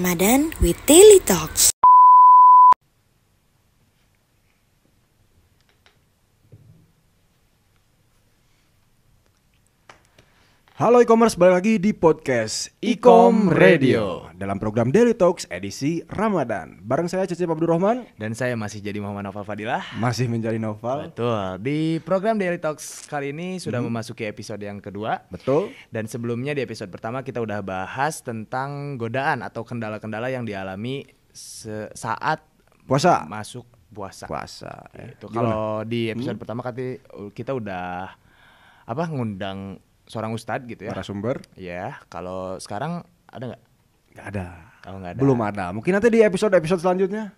Ramadan with Daily Talks. Halo e-commerce, balik lagi di podcast Ecom Radio dalam program Daily Talks edisi Ramadan. Bareng saya Abdul Rahman dan saya masih jadi Muhammad Novel Fadilah. Masih menjadi Novel. Betul. Di program Daily Talks kali ini sudah hmm. memasuki episode yang kedua. Betul. Dan sebelumnya di episode pertama kita udah bahas tentang godaan atau kendala-kendala yang dialami saat puasa. Masuk puasa. Puasa. Ya. Gitu. kalau di episode hmm. pertama kita udah apa ngundang seorang ustadz gitu ya. para sumber Iya, kalau sekarang ada nggak? Nggak ada. Kalau nggak ada. Belum ada. Mungkin nanti di episode-episode selanjutnya.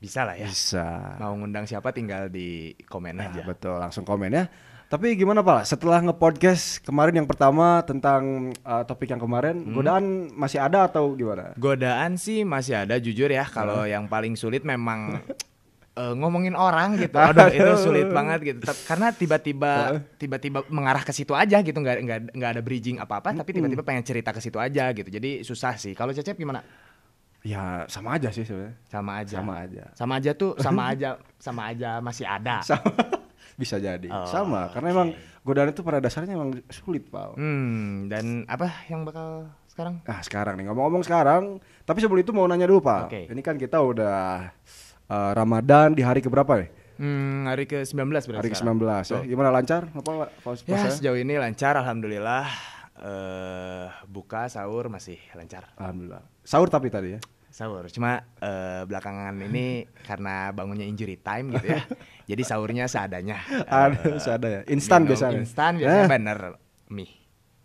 Bisa lah ya. Bisa. Mau ngundang siapa tinggal di komen nah, aja. Betul, langsung komen ya. Tapi gimana Pak? Setelah ngepodcast kemarin yang pertama tentang uh, topik yang kemarin, hmm. godaan masih ada atau gimana? Godaan sih masih ada jujur ya. Kalau hmm. yang paling sulit memang uh, ngomongin orang gitu. Aduh itu sulit banget gitu. Tep, karena tiba-tiba tiba-tiba mengarah ke situ aja gitu nggak nggak nggak ada bridging apa-apa tapi tiba-tiba pengen cerita ke situ aja gitu. Jadi susah sih. Kalau Cecep gimana? Ya sama aja sih sebenarnya. Sama aja. Sama aja. Sama aja tuh sama aja sama aja masih ada. Sama. Bisa jadi. Oh, sama karena emang godaan itu pada dasarnya emang sulit, Pak. Hmm, dan apa yang bakal sekarang? Ah sekarang nih ngomong-ngomong sekarang, tapi sebelum itu mau nanya dulu, Pak. Okay. Ini kan kita udah uh, Ramadan di hari keberapa nih? Hmm, hari ke-19 berarti. Hari ke-19 ya. Gimana lancar? Apa pos Ya, sejauh ini lancar alhamdulillah. Uh, buka sahur masih lancar. Alhamdulillah. Sahur tapi tadi ya. Sahur. Cuma uh, belakangan ini karena bangunnya injury time gitu ya. jadi sahurnya seadanya. Uh, seadanya. Instan biasanya. Instan biasanya eh. bener mie.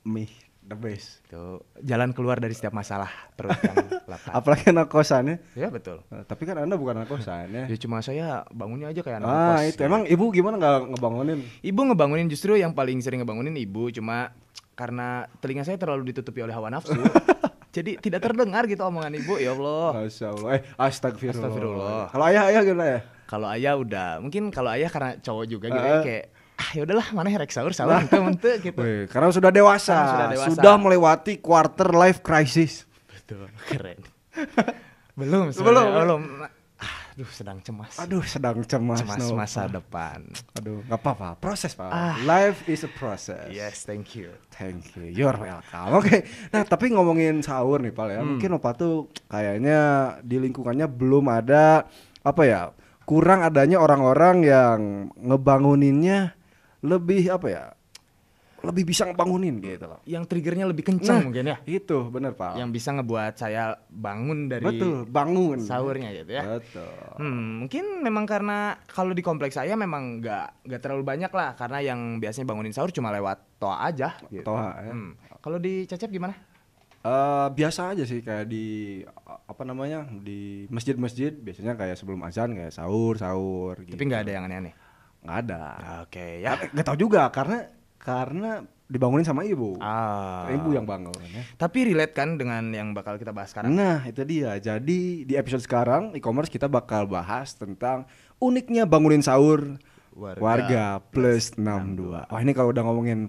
Mie the best itu jalan keluar dari setiap masalah perut yang lapar apalagi anak kosan ya iya, betul eh, tapi kan anda bukan anak kosan ya ya cuma saya bangunnya aja kayak anak ah, kos itu ya. emang ibu gimana nggak ngebangunin ibu ngebangunin justru yang paling sering ngebangunin ibu cuma karena telinga saya terlalu ditutupi oleh hawa nafsu jadi tidak terdengar gitu omongan ibu ya Allah Masya Allah eh astagfirullah, astagfirullah. kalau ayah ayah gimana ya kalau ayah udah mungkin kalau ayah karena cowok juga gitu ya, eh, eh. kayak ah ya udahlah mana Rexaur salah itu gitu. karena sudah dewasa, sudah melewati quarter life crisis. Betul, keren. belum, belum, belum. Aduh sedang cemas. Aduh sedang cemas. Cemas no. masa depan. Aduh nggak apa-apa, proses pak. Ah. Life is a process. Yes, thank you. Thank you. You're welcome. Oke. Okay. Nah tapi ngomongin sahur nih pak ya, hmm. mungkin opa tuh kayaknya di lingkungannya belum ada apa ya kurang adanya orang-orang yang ngebanguninnya lebih apa ya lebih bisa ngebangunin gitu loh. Yang triggernya lebih kencang nah, mungkin ya. Itu benar Pak. Yang bisa ngebuat saya bangun dari Betul, bangun. Sahurnya gitu ya. Betul. Hmm, mungkin memang karena kalau di kompleks saya memang nggak nggak terlalu banyak lah karena yang biasanya bangunin sahur cuma lewat toa aja gitu. Toa ya. Hmm. Kalau di Cecep gimana? Uh, biasa aja sih kayak di apa namanya di masjid-masjid biasanya kayak sebelum azan kayak sahur sahur gitu. Tapi nggak gitu. ada yang aneh-aneh nggak ada oke okay, ya nggak tau juga karena karena dibangunin sama ibu ah. ibu yang bangun ya. tapi relate kan dengan yang bakal kita bahas sekarang nah itu dia jadi di episode sekarang e-commerce kita bakal bahas tentang uniknya bangunin sahur warga, warga plus 62. 62 wah ini kalau udah ngomongin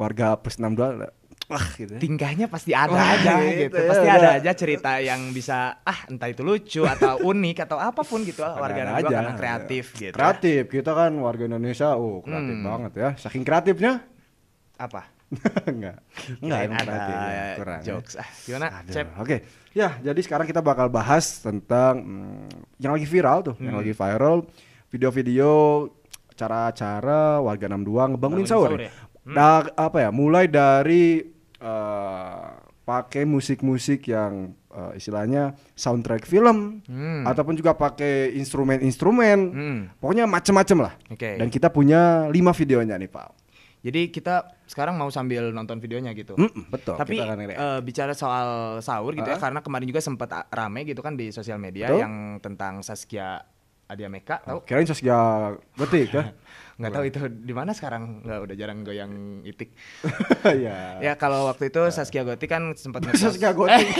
warga plus 62 Wah, gitu. Ya. tingkahnya pasti ada Wah, aja gitu, ya, gitu. pasti ya, ada ya. aja cerita yang bisa ah entah itu lucu atau unik atau apapun gitu ah, warga Indonesia aja. karena kreatif ya. gitu kreatif kita kan warga Indonesia oh kreatif hmm. banget ya saking kreatifnya apa Enggak. Enggak ya, kreatif. Ya, ya kurang. Jokes. Ah, gimana? Aduh, Cep. Oke. Okay. Ya, jadi sekarang kita bakal bahas tentang hmm, yang lagi viral tuh, hmm. yang lagi viral video-video cara-cara warga 62 ngebangunin sahur. sahur ya? Hmm. Nah, apa ya? Mulai dari uh, eh, pakai musik-musik yang uh, istilahnya soundtrack film hmm. ataupun juga pakai instrumen-instrumen hmm. pokoknya macem-macem lah okay. dan kita punya lima videonya nih pak jadi kita sekarang mau sambil nonton videonya gitu. Mm, betul. Tapi kita akan uh, bicara soal sahur gitu uh ya karena kemarin juga sempat rame gitu kan di sosial media betul? yang tentang Saskia Adia Meka tahu? kira Saskia betul ya. nggak tahu itu di mana sekarang nggak udah jarang goyang itik ya ya kalau waktu itu nah. Saskia Gotik kan sempat Saskia Gotik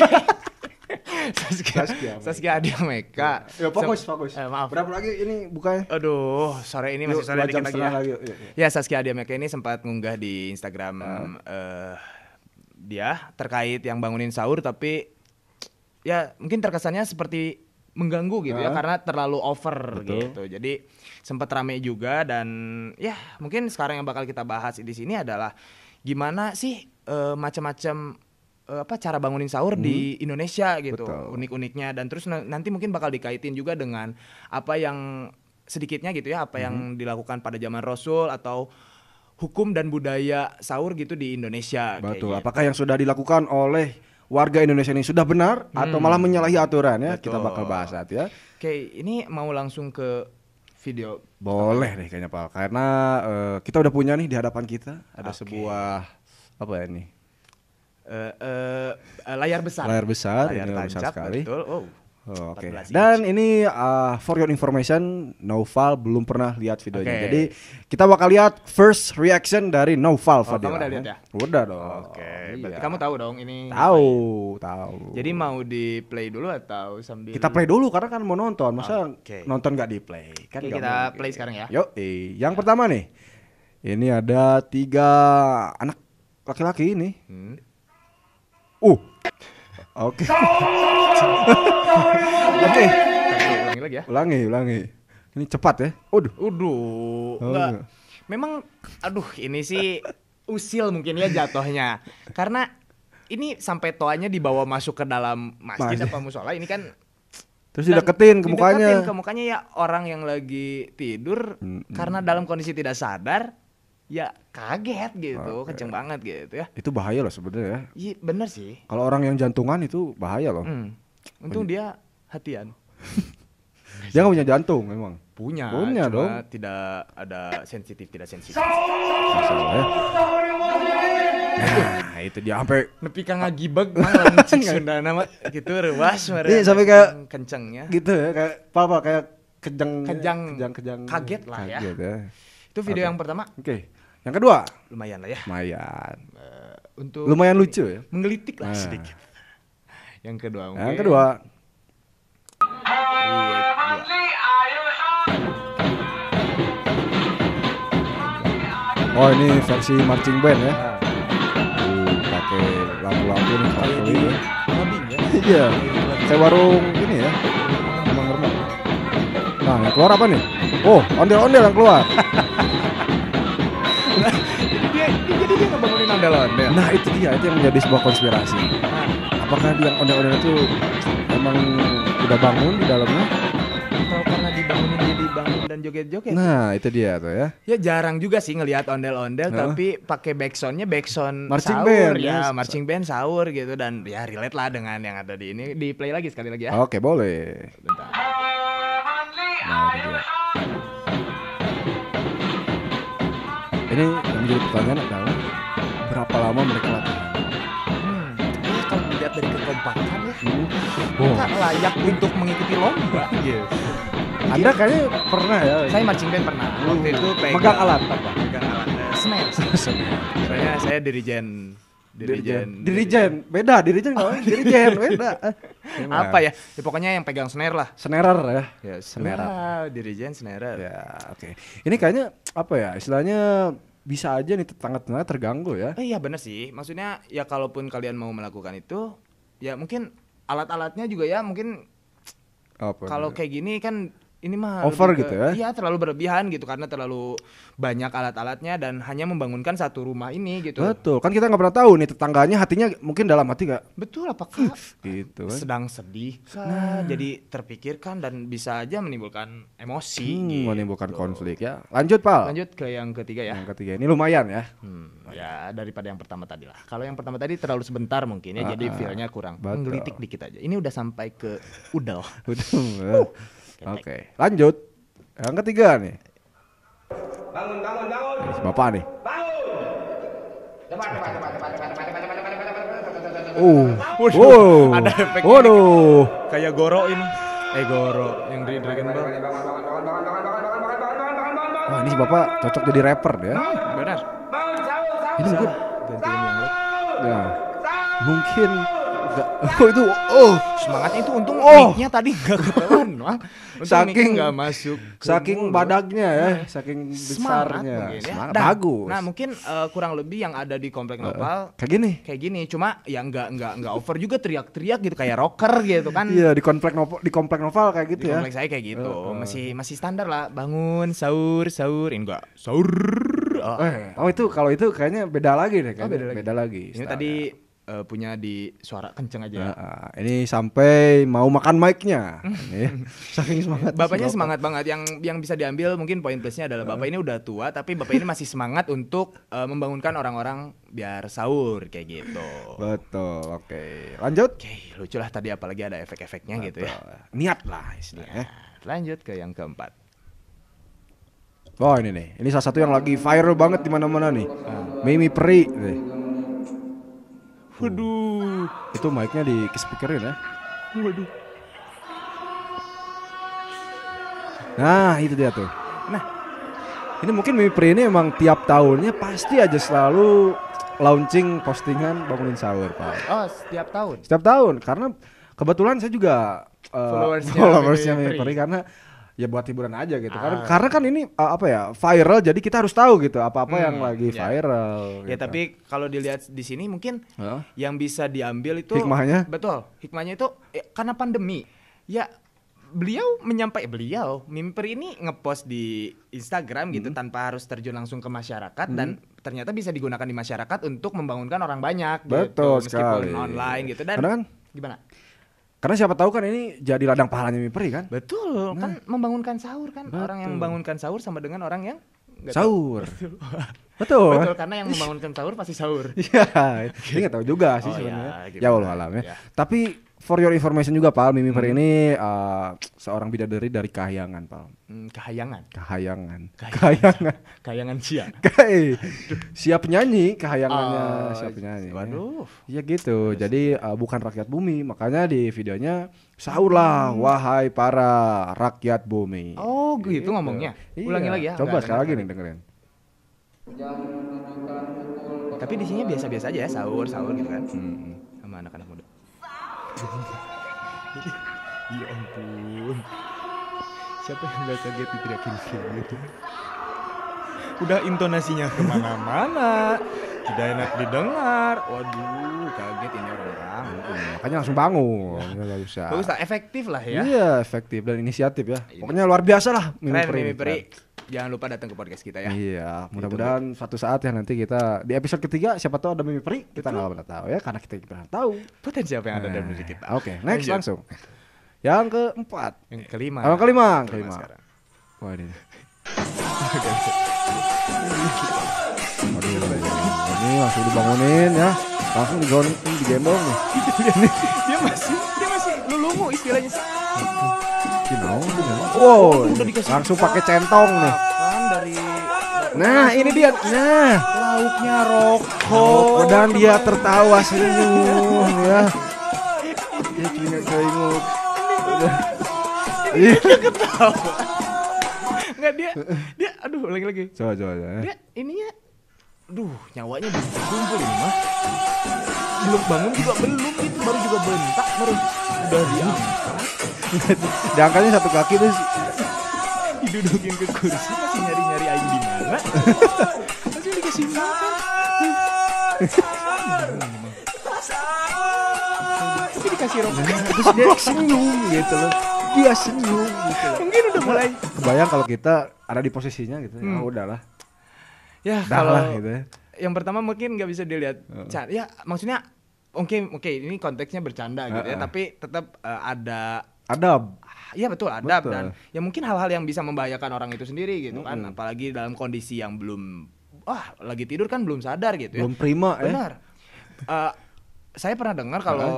Saskia, Saskia, Saskia Adia Meka. Ya, fokus, fokus. Eh, maaf. Berapa lagi ini bukanya? Aduh, sore ini masih sore dikit lagi ya. Lagi, yuk, yuk. ya, Saskia Adia Meka ini sempat ngunggah di Instagram hmm. uh, dia terkait yang bangunin sahur tapi ya mungkin terkesannya seperti mengganggu gitu uh. ya karena terlalu over Betul. gitu. Jadi sempat rame juga dan ya mungkin sekarang yang bakal kita bahas di sini adalah gimana sih uh, macam-macam uh, apa cara bangunin sahur hmm. di Indonesia gitu unik-uniknya dan terus nanti mungkin bakal dikaitin juga dengan apa yang sedikitnya gitu ya apa hmm. yang dilakukan pada zaman Rasul atau hukum dan budaya sahur gitu di Indonesia. Betul. Gitu. Apakah yang sudah dilakukan oleh warga Indonesia ini sudah benar hmm. atau malah hmm. menyalahi aturan ya. Betul. Kita bakal bahas saat ya. Oke, ini mau langsung ke video. Boleh deh kayaknya Pak. Karena uh, kita udah punya nih di hadapan kita ada okay. sebuah apa ya ini. Uh, uh, layar besar. Layar besar, layar ini tancap, besar sekali. Betul. Oh. Oh, Oke. Okay. Dan ini uh, for your information, Noval belum pernah lihat videonya. Okay. Jadi kita bakal lihat first reaction dari Noval. Oh, kamu udah lihat ya? Udah dong. Oke. Okay. Iya. Berarti kamu tahu dong ini. Tahu, ya? tahu. Jadi mau di play dulu atau sambil? Kita play dulu karena kan mau nonton. Masa okay. nonton gak di play? Kan okay, kita mungkin. play sekarang ya. Yuk, eh. yang ya. pertama nih. Ini ada tiga anak laki-laki ini. Hmm. Uh. Oke. Okay. Oke. okay. Ulangi lagi ya. Ulangi, ulangi. Ini cepat ya. Udah, udah. Oh, enggak. Memang aduh ini sih usil mungkin ya jatuhnya. Karena ini sampai toanya dibawa masuk ke dalam masjid Mas. apa musola ini kan Terus Dan dideketin ke mukanya. Dideketin ke mukanya ya orang yang lagi tidur hmm, karena dalam kondisi tidak sadar ya kaget gitu, okay. kenceng banget gitu ya. Itu bahaya loh sebenarnya ya. Iya, bener sih. Kalau orang yang jantungan itu bahaya loh. Hmm. Untung dia hatian. dia nggak punya jantung memang. Punya. Punya dong. Tidak ada sensitif, tidak sensitif. Ya. Nah, itu dia sampai nepi kang ngagibeg malam Sunda nama gitu rewas iya, mereka. Iya, sampai kayak kencengnya. Gitu ya, kayak apa kayak kejang kejang kejang, kejang kaget lah ya. kaget ya. ya. Itu video okay. yang pertama. Oke. Okay. Yang kedua, lumayan lah ya. Lumayan. Uh, untuk lumayan lucu ya. Menggelitik lah uh. sedikit. Yang kedua mungkin. Yang kedua. Iya, oh ini versi marching band ya. Uh, pakai lampu-lampu nih kalau ini. Ya. Ya? Iya. Saya warung ini ya. Emang iya, remang. Nah, yang keluar apa nih? Oh, ondel-ondel yang keluar. ondel-ondel. Nah itu dia, itu yang menjadi sebuah konspirasi. Apakah yang ondel-ondel itu emang udah bangun di dalamnya? Atau karena dibangunin jadi bangun dan joget-joget? Nah itu dia tuh ya. Ya jarang juga sih ngelihat ondel-ondel, tapi pakai backsoundnya backsound marching sahur band, ya, yes. marching band sahur gitu dan ya relate lah dengan yang ada di ini. Di play lagi sekali lagi ya. Oke boleh. Bentar. Nah Ini yang menjadi pertanyaan adalah berapa lama mereka latihan hmm, ya kalau dilihat dari kekompakan ya hmm. oh. layak untuk mengikuti lomba yes. Anda kayaknya pernah ya? Saya marching band pernah. Waktu itu hmm. pegang, pegang alat apa? Pegang alat semen. Soalnya saya dirijen Dirijen. Dirijen, beda. Dirijen oh, dirijen beda. Apa ya? ya? Pokoknya yang pegang snare lah. Snarer ya. Ya, snarer. Ah, dirijen snarer. Ya, oke. Okay. Ini kayaknya apa ya? Istilahnya bisa aja nih tetangga-tetangga terganggu ya. Eh, iya bener sih. Maksudnya ya kalaupun kalian mau melakukan itu ya mungkin alat-alatnya juga ya mungkin kalau kayak gini kan ini mah over gitu ya? Iya terlalu berlebihan gitu karena terlalu banyak alat-alatnya dan hanya membangunkan satu rumah ini gitu. Betul kan kita nggak pernah tahu nih tetangganya hatinya mungkin dalam hati nggak Betul apakah gitu kan? sedang sedih? Kan. Nah. jadi terpikirkan dan bisa aja menimbulkan emosi. Hmm, gitu. Menimbulkan konflik ya. Lanjut Pak. Lanjut ke yang ketiga ya. Yang ketiga ini lumayan ya. Hmm, ya daripada yang pertama tadi lah. Kalau yang pertama tadi terlalu sebentar mungkin ya uh, jadi ah, ah. feelnya kurang. Betul. Ngelitik dikit aja. Ini udah sampai ke udah udel. Oke, okay. lanjut. Yang ketiga nih. Bangun, bangun, bangun. Bapak nih. Bangun. Cepat, Uh, ada efek waduh. kayak goro ini, eh goro yang di Dragon Ball. Wah ini si bapak cocok jadi rapper ya. Benar. Ini mungkin gantiin yang Ya. Mungkin enggak. oh itu oh semangatnya itu untung oh. mic-nya tadi enggak ketelan bang. saking nggak masuk. Saking mulu. badaknya ya, nah, saking besarnya. Semangat, ya. semangat nah, bagus. Nah mungkin uh, kurang lebih yang ada di komplek uh, Nopal kayak gini. Kayak gini, cuma ya nggak nggak nggak over juga teriak-teriak gitu kayak rocker gitu kan. Iya di komplek Nopal di komplek Nopal kayak gitu di ya. komplek saya kayak gitu, uh, uh. masih masih standar lah bangun sahur sahur ini enggak sahur. Oh, oh itu kalau itu kayaknya beda lagi deh oh, kayaknya. Oh, beda lagi. Beda lagi. Ini tadi uh, punya di suara kenceng aja. Uh, uh, ini sampai mau makan mic-nya. Saking semangat. Bapaknya bapak. semangat banget. Yang yang bisa diambil mungkin poin plusnya adalah bapak uh. ini udah tua tapi bapak ini masih semangat untuk uh, membangunkan orang-orang biar sahur kayak gitu. Betul. Oke. Okay. Lanjut. Oke, okay, lucu lah tadi apalagi ada efek-efeknya gitu ya. Niat lah istilahnya. Niat. Lanjut ke yang keempat. Oh ini nih, ini salah satu yang lagi viral banget di mana-mana nih. Ah. Mimi Peri. Waduh. Itu mic-nya di speakerin ya. Waduh. Nah, itu dia tuh. Nah, ini mungkin Mimi Pri ini emang tiap tahunnya pasti aja selalu launching postingan bangunin sahur, Pak. Oh, setiap tahun. Setiap tahun karena kebetulan saya juga uh, followersnya, followersnya Mipri. karena ya buat hiburan aja gitu. Karena ah. karena kan ini uh, apa ya viral, jadi kita harus tahu gitu apa-apa hmm, yang lagi ya. viral. Ya gitu. tapi kalau dilihat di sini mungkin huh? yang bisa diambil itu hikmahnya betul hikmahnya itu eh, karena pandemi ya beliau menyampaikan beliau mimper ini ngepost di Instagram gitu hmm. tanpa harus terjun langsung ke masyarakat hmm. dan ternyata bisa digunakan di masyarakat untuk membangunkan orang banyak gitu, betul gitu, meskipun sekali. online gitu dan Karena kan, gimana karena siapa tahu kan ini jadi ladang pahalanya Miperi kan? Betul, nah. kan membangunkan sahur kan. Betul. Orang yang membangunkan sahur sama dengan orang yang Gak sahur. Betul. Betul. Betul karena yang membangunkan sahur pasti sahur. Iya, ini nggak tahu juga sih oh, iya, sebenarnya. Ya, gitu. ya Allah alam ya. ya. Tapi for your information juga Pal, Mimi hmm. ini uh, eh, seorang bidadari dari Kahyangan Pak. Hmm, kahyangan. Kahyangan. Kahyangan. Kahyangan siap. Kay siap nyanyi Kahyangannya, uh, siap nyanyi. Waduh. Ya gitu. Yes. Iya Jadi uh, bukan rakyat bumi, makanya di videonya sahurlah hmm. wahai para rakyat bumi. Oh, gitu, gitu. ngomongnya. Iya. Ulangi lagi ya. Coba sekali lagi nih dengerin. Tapi di sini biasa-biasa aja ya sahur, sahur gitu kan. Hmm. hmm. Sama anak-anak ya ampun siapa yang gak kaget diteriakin kayak itu? udah intonasinya kemana-mana tidak enak didengar waduh kaget ini orang-orang makanya langsung bangun nggak usah. bagus lah efektif lah ya iya efektif dan inisiatif ya iya. pokoknya luar biasa lah mimpi Keren, mimpi jangan lupa datang ke podcast kita ya. Iya, gitu. mudah-mudahan satu saat ya nanti kita di episode ketiga siapa tahu ada mimpi Peri, kita nggak pernah tahu ya karena kita pernah tahu potensi apa yang ada nah, dalam eh, diri kita. Oke, okay, next langsung. Yang keempat, yang kelima. Yang kelima, yang kelima. kelima. Wah, ini. ini langsung dibangunin ya. Langsung digonin, digembong nih. dia masih dia masih lulungu istilahnya. Cinaung Wow, langsung pakai centong nih. dari Nah, ini dia. Nah, lauknya rokok dan dia tertawa senyum ya. Dia Cina tengok. Iya ketawa. Nggak dia dia aduh lagi-lagi. Coba coba. Dia ininya Duh, nyawanya belum kumpul ini mah. Belum bangun juga belum itu baru juga bentak baru udah diangkat. diangkatnya satu kaki terus didudukin ke kursi masih nyari nyari aing di mana masih dikasih makan Masih dikasih rokok nah, terus dia senyum gitu loh dia senyum gitu loh. mungkin udah mulai kebayang kalau kita ada di posisinya gitu hmm. oh udahlah ya kalau gitu ya. yang pertama mungkin nggak bisa dilihat uh. ya maksudnya oke okay, oke okay, ini konteksnya bercanda gitu uh, uh. ya tapi tetap uh, ada adab ah, Iya betul adab betul. dan ya mungkin hal-hal yang bisa membahayakan orang itu sendiri gitu mm -hmm. kan apalagi dalam kondisi yang belum wah lagi tidur kan belum sadar gitu belum ya. Belum prima eh. Benar. Eh. Uh, saya pernah dengar ah, kalau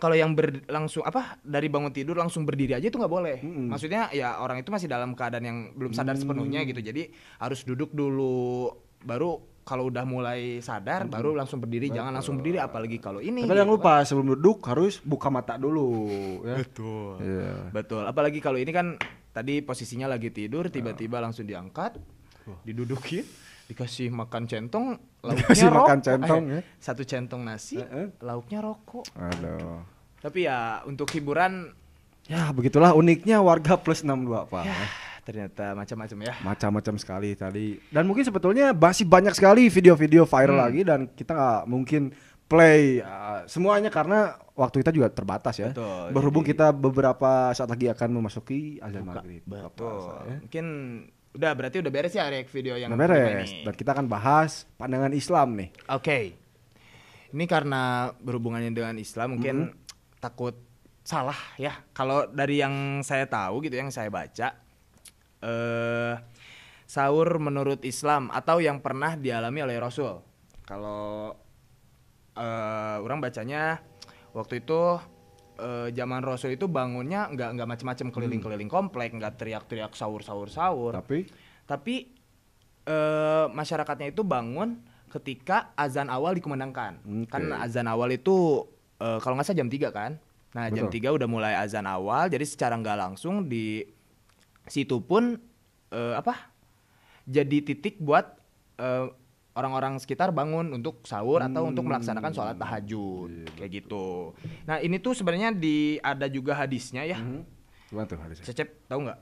kalau yang ber, langsung apa dari bangun tidur langsung berdiri aja itu nggak boleh. Mm-hmm. Maksudnya ya orang itu masih dalam keadaan yang belum sadar mm-hmm. sepenuhnya gitu. Jadi harus duduk dulu baru kalau udah mulai sadar hmm. baru langsung berdiri Betul. jangan langsung berdiri apalagi kalau ini tapi jangan gitu. lupa sebelum duduk harus buka mata dulu ya. Betul. Yeah. Betul. Apalagi kalau ini kan tadi posisinya lagi tidur tiba-tiba ah. langsung diangkat diduduki, didudukin dikasih makan centong lauknya dikasih rokok. makan centong eh, ya. Satu centong nasi uh -uh. lauknya rokok. Aduh. Tapi ya untuk hiburan ya begitulah uniknya warga plus 62 Pak. Yeah. Ya ternyata macam-macam ya macam-macam sekali tadi dan mungkin sebetulnya masih banyak sekali video-video viral hmm. lagi dan kita nggak mungkin play uh, semuanya karena waktu kita juga terbatas ya betul, berhubung jadi, kita beberapa saat lagi akan memasuki azan maghrib betul ya. mungkin udah berarti udah beres ya reaksi video yang udah beres ini. dan kita akan bahas pandangan Islam nih oke okay. ini karena berhubungannya dengan Islam mungkin -hmm. takut salah ya kalau dari yang saya tahu gitu yang saya baca eh sahur menurut Islam atau yang pernah dialami oleh Rasul. Kalau eh orang bacanya waktu itu eh, zaman Rasul itu bangunnya nggak nggak macam-macam hmm. keliling-keliling komplek, nggak teriak-teriak sahur sahur sahur. Tapi tapi eh, masyarakatnya itu bangun ketika azan awal dikumandangkan. Okay. Hmm, kan azan awal itu eh, kalau nggak salah jam 3 kan. Nah, Betul. jam 3 udah mulai azan awal, jadi secara nggak langsung di situ pun uh, apa jadi titik buat orang eh, orang-orang sekitar bangun untuk sahur hmm. atau untuk melaksanakan sholat hmm, tahajud yeah, kayak gitu. Nah ini tuh sebenarnya di ada juga hadisnya ya. Hmm. Gimana tuh hadisnya? Cecep tahu nggak?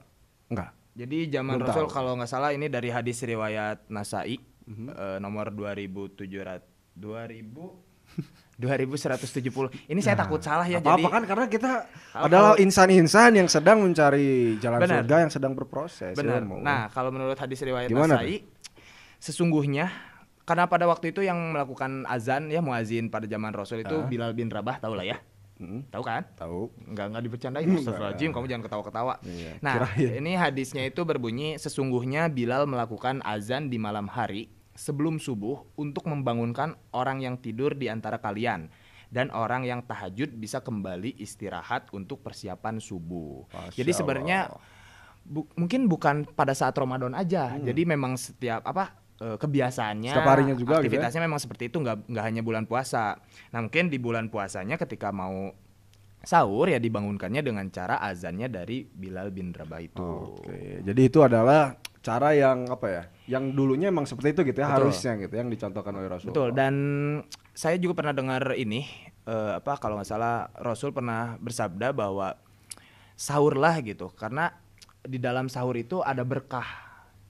Nggak. Jadi zaman Belum Rasul kalau nggak salah ini dari hadis riwayat Nasai hmm. uh, nomor 2700 2000 2170. Ini nah, saya takut salah ya apa -apa kan karena kita kalau, adalah insan-insan yang sedang mencari jalan bener, surga yang sedang berproses. Ya Benar. Ya, nah, kalau menurut hadis riwayat Gimana Nasai sesungguhnya karena pada waktu itu yang melakukan azan ya muazin pada zaman Rasul itu ah. Bilal bin Rabah tahu lah ya. Hmm. Tahu kan? Tahu. Enggak enggak dipercandain Astagfirullahalazim, kamu jangan ketawa-ketawa. Iya. Nah, Kirain. ini hadisnya itu berbunyi sesungguhnya Bilal melakukan azan di malam hari sebelum subuh untuk membangunkan orang yang tidur di antara kalian dan orang yang tahajud bisa kembali istirahat untuk persiapan subuh. Masya Jadi sebenarnya bu mungkin bukan pada saat Ramadan aja. Hmm. Jadi memang setiap apa e, kebiasaannya Setiap harinya juga aktivitasnya gitu ya? memang seperti itu nggak nggak hanya bulan puasa. Nah, mungkin di bulan puasanya ketika mau sahur ya dibangunkannya dengan cara azannya dari Bilal bin Rabah itu. Oke, jadi itu adalah cara yang apa ya yang dulunya emang seperti itu gitu ya Betul. harusnya gitu yang dicontohkan oleh Rasul. Betul dan saya juga pernah dengar ini uh, apa kalau nggak salah Rasul pernah bersabda bahwa sahurlah gitu karena di dalam sahur itu ada berkah.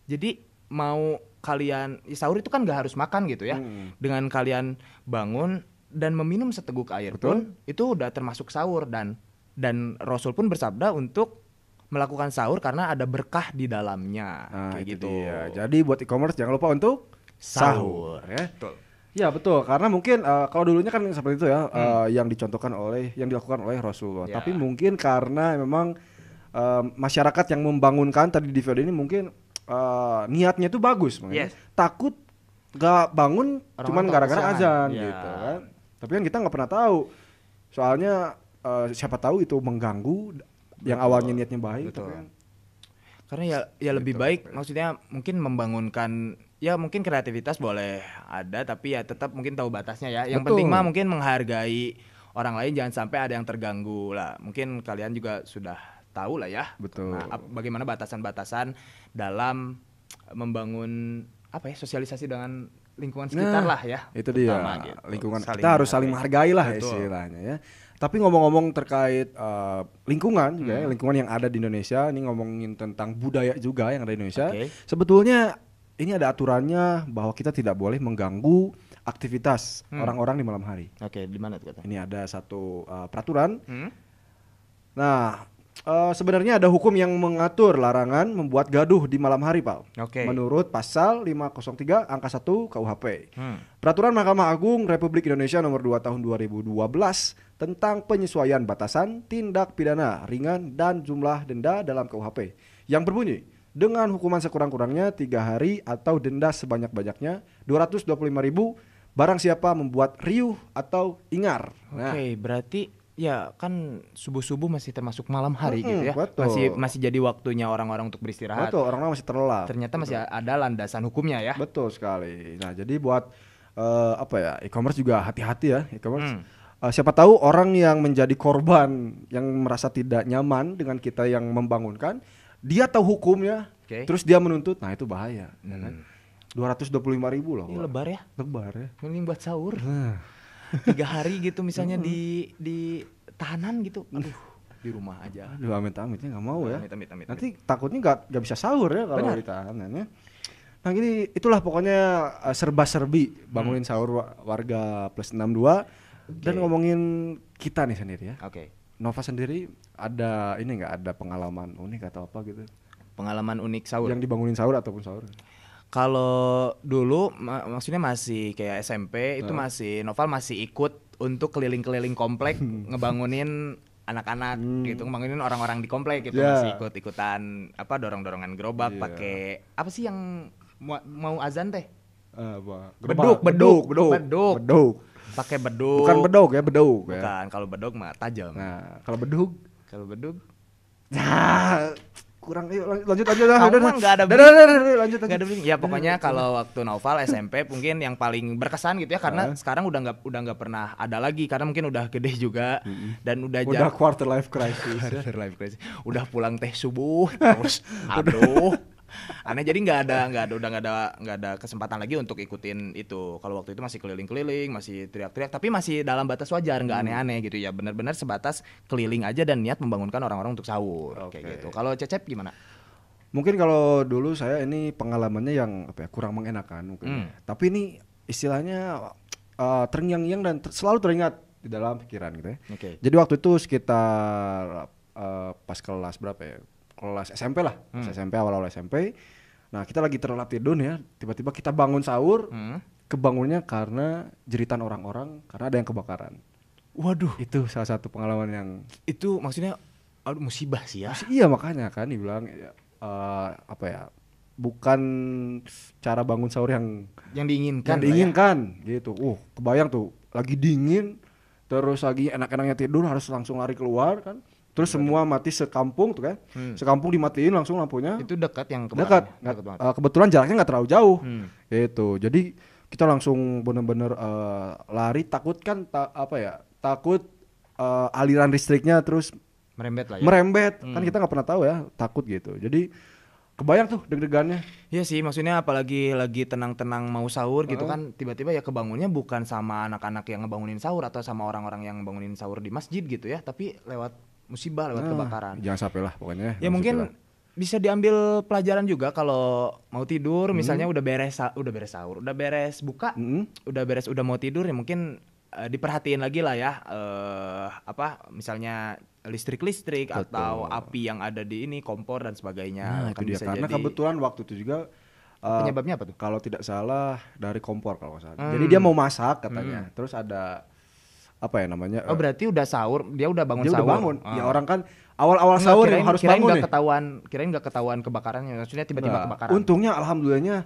Jadi mau kalian ya sahur itu kan nggak harus makan gitu ya. Hmm. Dengan kalian bangun dan meminum seteguk air Betul. pun itu udah termasuk sahur dan dan Rasul pun bersabda untuk melakukan sahur karena ada berkah di dalamnya nah, kayak gitu. Dia. Jadi buat e-commerce jangan lupa untuk sahur, sahur ya. Betul. Ya betul, karena mungkin uh, kalau dulunya kan seperti itu ya, eh, hmm. uh, yang dicontohkan oleh, yang dilakukan oleh Rasulullah. Ya. Tapi mungkin karena memang uh, masyarakat yang membangunkan tadi di video ini mungkin uh, niatnya itu bagus, yes. takut gak bangun Orang cuman gara-gara azan ya. gitu kan. Tapi kan kita nggak pernah tahu, soalnya uh, siapa tahu itu mengganggu yang awalnya niatnya baik Betul. tapi kan karena ya ya lebih Betul. Gitu. baik maksudnya mungkin membangunkan ya mungkin kreativitas boleh ada tapi ya tetap mungkin tahu batasnya ya yang Betul. penting mah mungkin menghargai orang lain jangan sampai ada yang terganggu lah mungkin kalian juga sudah tahu lah ya Betul. Nah, bagaimana batasan-batasan dalam membangun apa ya sosialisasi dengan lingkungan sekitar nah, lah ya itu dia gitu. lingkungan saling kita harus saling menghargai lah istilahnya ya tapi ngomong-ngomong terkait uh, lingkungan hmm. juga ya, hmm. lingkungan yang ada di Indonesia, ini ngomongin tentang budaya juga yang ada di Indonesia. Okay. Sebetulnya ini ada aturannya bahwa kita tidak boleh mengganggu aktivitas hmm. orang-orang hmm. di malam hari. Oke, okay, di mana tuh kata? Ini ada satu uh, peraturan. Hmm? Nah, uh, sebenarnya ada hukum yang mengatur larangan membuat gaduh di malam hari, Pak. Okay. Menurut pasal 503 angka 1 KUHP. Hmm. Peraturan Mahkamah Agung Republik Indonesia nomor 2 tahun 2012 tentang penyesuaian batasan tindak pidana ringan dan jumlah denda dalam KUHP yang berbunyi dengan hukuman sekurang-kurangnya tiga hari atau denda sebanyak-banyaknya 225 ribu barang siapa membuat riuh atau ingar. Nah, Oke, okay, berarti ya kan subuh subuh masih termasuk malam hari hmm, gitu ya betul. masih masih jadi waktunya orang-orang untuk beristirahat betul orang-orang masih terlelap ternyata betul. masih ada landasan hukumnya ya betul sekali nah jadi buat uh, apa ya e-commerce juga hati-hati ya e-commerce hmm. uh, siapa tahu orang yang menjadi korban yang merasa tidak nyaman dengan kita yang membangunkan dia tahu hukumnya okay. terus dia menuntut nah itu bahaya ya kan? hmm. Dua ratus dua puluh lima ribu loh. Ini lebar ya? Lebar ya. Mending buat sahur. Nah tiga hari gitu misalnya di di tahanan gitu aduh di rumah aja aduh amit amitnya nggak mau ya amit, amit, amit, nanti amit. takutnya nggak nggak bisa sahur ya kalau di tahanan ya nah gini itulah pokoknya eh, serba serbi bangunin hmm. sahur warga plus 62 okay. dan ngomongin kita nih sendiri ya oke okay. Nova sendiri ada ini nggak ada pengalaman unik atau apa gitu pengalaman unik sahur yang dibangunin sahur ataupun sahur kalau dulu mak maksudnya masih kayak SMP itu masih Noval masih ikut untuk keliling-keliling komplek hmm. ngebangunin anak-anak hmm. gitu ngebangunin orang-orang di komplek gitu yeah. masih ikut-ikutan apa dorong-dorongan gerobak yeah. pakai apa sih yang mau, mau azan teh? Uh, beduk, beduk, beduk, beduk, beduk. beduk. Pakai beduk. Bukan beduk ya, beduk ya. Bukan, ya. kalau beduk mah tajam. Nah, kalau beduk? Kalau beduk? Nah kurang yuk lanjut aja lah udah nggak ada udah udah lanjut nggak ada bing ya pokoknya kalau waktu novel SMP mungkin yang paling berkesan gitu ya karena uh. sekarang udah nggak udah nggak pernah ada lagi karena mungkin udah gede juga mm-hmm. dan udah udah quarter life crisis ya. quarter life crisis udah pulang teh subuh terus aduh aneh jadi nggak ada nggak ada udah nggak ada nggak ada kesempatan lagi untuk ikutin itu kalau waktu itu masih keliling-keliling masih teriak-teriak tapi masih dalam batas wajar nggak hmm. aneh-aneh gitu ya benar-benar sebatas keliling aja dan niat membangunkan orang-orang untuk sahur okay. gitu kalau cecep gimana mungkin kalau dulu saya ini pengalamannya yang apa ya kurang mengenakan mungkin ya. hmm. tapi ini istilahnya uh, terngiang-ngiang dan ter selalu teringat di dalam pikiran gitu ya okay. jadi waktu itu sekitar uh, pas kelas berapa ya kelas SMP lah hmm. SMP awal-awal SMP nah kita lagi terlelap tidur ya tiba-tiba kita bangun sahur hmm. kebangunnya karena jeritan orang-orang karena ada yang kebakaran waduh itu salah satu pengalaman yang itu maksudnya aduh musibah sih ya iya makanya kan dibilang uh, apa ya bukan cara bangun sahur yang yang diinginkan yang ya. diinginkan ya. gitu uh kebayang tuh lagi dingin terus lagi enak-enaknya tidur harus langsung lari keluar kan terus iya, semua iya. mati sekampung tuh kan hmm. sekampung dimatiin langsung lampunya itu dekat yang dekat ya, uh, kebetulan jaraknya nggak terlalu jauh hmm. itu jadi kita langsung bener-bener uh, lari takut kan ta apa ya takut uh, aliran listriknya terus merembet lah ya merembet kan hmm. kan kita nggak pernah tahu ya takut gitu jadi kebayang tuh deg-degannya. Iya sih, maksudnya apalagi lagi tenang-tenang mau sahur gitu uh. kan, tiba-tiba ya kebangunnya bukan sama anak-anak yang ngebangunin sahur atau sama orang-orang yang bangunin sahur di masjid gitu ya, tapi lewat musibah lewat nah, kebakaran. Jangan sampai lah pokoknya. Ya, ya mungkin kita. bisa diambil pelajaran juga kalau mau tidur hmm. misalnya udah beres udah beres sahur, udah beres buka, hmm. udah beres udah mau tidur ya mungkin uh, diperhatiin lagi lah ya uh, apa misalnya listrik-listrik atau api yang ada di ini kompor dan sebagainya nah, kan dia bisa karena jadi... kebetulan waktu itu juga uh, penyebabnya apa tuh kalau tidak salah dari kompor kalau salah hmm. jadi dia mau masak katanya hmm. terus ada apa ya namanya? Oh eh, berarti udah sahur, dia udah bangun dia sahur. udah bangun. Ya, ah. Ya orang kan awal-awal sahur kirain, harus kirain bangun. Kirain ketahuan, kirain nggak ketahuan kebakarannya. Maksudnya tiba-tiba nah, kebakaran. Untungnya alhamdulillahnya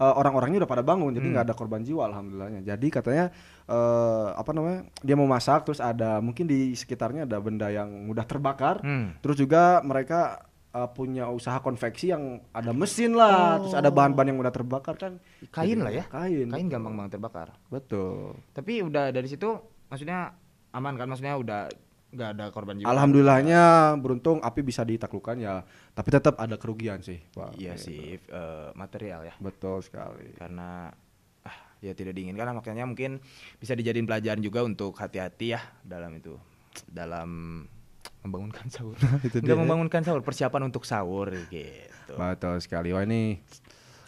uh, orang-orangnya udah pada bangun jadi hmm. nggak hmm. ada korban jiwa alhamdulillahnya jadi katanya uh, apa namanya dia mau masak terus ada mungkin di sekitarnya ada benda yang mudah terbakar hmm. terus juga mereka uh, punya usaha konveksi yang ada mesin lah oh. terus ada bahan-bahan yang mudah terbakar kan kain jadi, lah ya kain kain gampang banget terbakar betul tapi udah dari situ maksudnya aman kan maksudnya udah nggak ada korban jiwa. Alhamdulillahnya beruntung api bisa ditaklukkan ya, tapi tetap ada kerugian sih, Pak. Iya gitu. sih, eh, uh, material ya. Betul sekali. Karena ah, ya tidak diinginkan lah makanya mungkin bisa dijadiin pelajaran juga untuk hati-hati ya dalam itu dalam membangunkan sahur. itu dia. membangunkan sahur, persiapan untuk sahur gitu. Betul sekali. Wah ini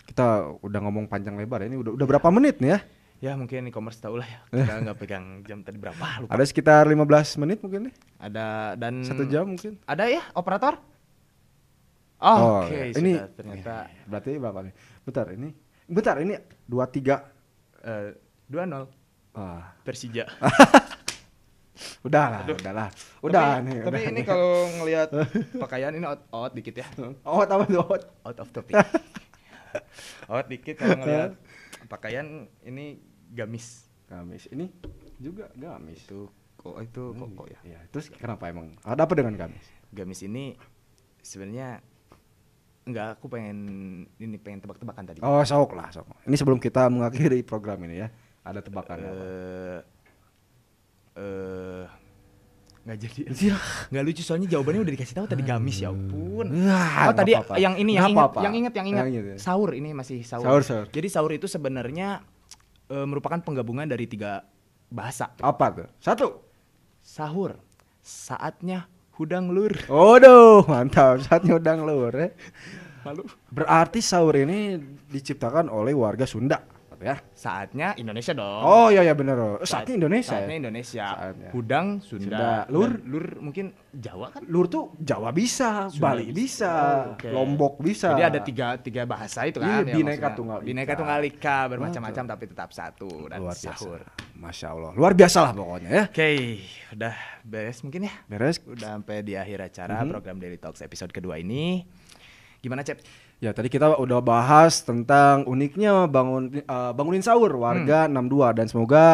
kita udah ngomong panjang lebar ya. ini udah udah berapa menit nih ya? ya mungkin e-commerce tau lah ya kita nggak pegang jam tadi berapa lupa. ada sekitar 15 menit mungkin nih ada dan satu jam mungkin ada ya operator oh, oh oke okay, iya. ini sudah, ternyata okay. Iya, berarti berapa nih bentar ini bentar ini dua tiga eh, dua nol ah. Persija udahlah Aduh. udahlah udah tapi, nih tapi udah ini kalau ngelihat pakaian ini out out dikit ya out apa tuh out out of topic out dikit kalau ngelihat nah. pakaian ini gamis gamis ini juga gamis itu kok itu hmm, kok, kok ya. ya terus kenapa emang ada apa dengan gamis gamis ini sebenarnya Enggak, aku pengen ini pengen tebak-tebakan tadi. Oh, sok lah, sok. Ini sebelum kita mengakhiri program ini ya, ada tebakan uh, apa? Eh, eh, nggak jadi. Iya. Nggak lucu soalnya jawabannya udah dikasih tahu tadi gamis ya ampun. Nah, oh tadi apa -apa. yang ini yang -apa. yang ingat yang ingat yang ingat. Ya. Sahur ini masih sahur. Sahur, sahur. Jadi sahur itu sebenarnya e, merupakan penggabungan dari tiga bahasa. Apa tuh? Satu. Sahur. Saatnya hudang lur. Waduh, mantap. Saatnya hudang lur. Ya. Malu. Berarti sahur ini diciptakan oleh warga Sunda ya. Saatnya Indonesia dong. Oh iya ya benar. Oh, Saat, saatnya Indonesia. Saatnya ya? Indonesia. Saatnya. Kudang Sunda. Sunda. Lur lur mungkin Jawa kan? Lur tuh Jawa bisa, Sunda Bali bisa, oh, okay. Lombok bisa. Jadi ada tiga tiga bahasa itu kan. Iya, ya, Bineka Tunggal Bineka Tunggal Ika bermacam-macam tapi tetap satu dan Luar biasa. sahur. Masya Allah. Luar biasa lah pokoknya ya. Oke, okay. udah beres mungkin ya. Beres. Udah sampai di akhir acara mm -hmm. program Daily Talks episode kedua ini. Gimana Cep? Ya tadi kita udah bahas tentang uniknya bangun uh, bangunin sahur warga hmm. 62 dan semoga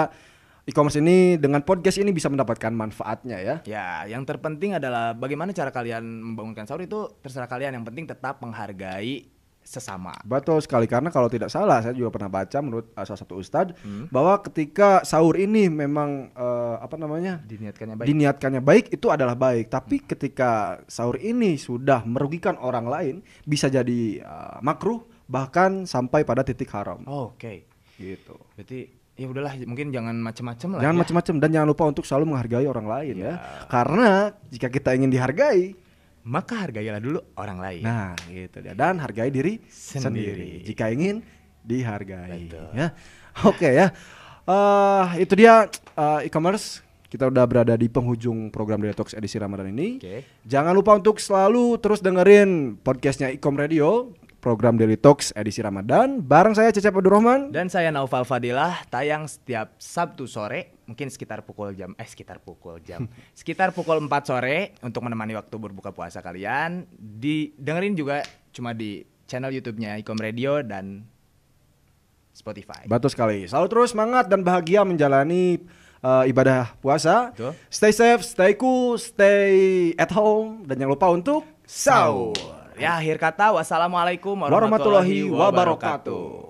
e-commerce ini dengan podcast ini bisa mendapatkan manfaatnya ya. Ya, yang terpenting adalah bagaimana cara kalian membangunkan sahur itu terserah kalian. Yang penting tetap menghargai sesama. Betul sekali karena kalau tidak salah saya juga pernah baca menurut uh, salah satu ustadz hmm. bahwa ketika sahur ini memang uh, apa namanya diniatkannya baik. Diniatkannya baik itu adalah baik, tapi hmm. ketika sahur ini sudah merugikan orang lain bisa jadi uh, makruh bahkan sampai pada titik haram. Oh, Oke. Okay. Gitu. Berarti ya udahlah mungkin jangan macam-macam lah jangan ya. macam-macam dan jangan lupa untuk selalu menghargai orang lain ya. ya karena jika kita ingin dihargai maka hargailah dulu orang lain. Nah, gitu dia. Dan hargai diri sendiri. sendiri. Jika ingin dihargai. Betul. Ya. Oke okay, ya. Uh, itu dia uh, e-commerce. Kita udah berada di penghujung program Detox edisi Ramadan ini. Okay. Jangan lupa untuk selalu terus dengerin podcastnya Ecom Radio program Daily Talks edisi Ramadan bareng saya Cecep Abdurrahman dan saya Naufal Fadilah tayang setiap Sabtu sore mungkin sekitar pukul jam eh sekitar pukul jam sekitar pukul 4 sore untuk menemani waktu berbuka puasa kalian di dengerin juga cuma di channel YouTube-nya Ikom Radio dan Spotify. Batu sekali. Selalu terus semangat dan bahagia menjalani uh, ibadah puasa. Betul. Stay safe, stay cool, stay at home dan jangan lupa untuk sahur. Ya akhir kata wassalamualaikum warahmatullahi, wabarakatuh.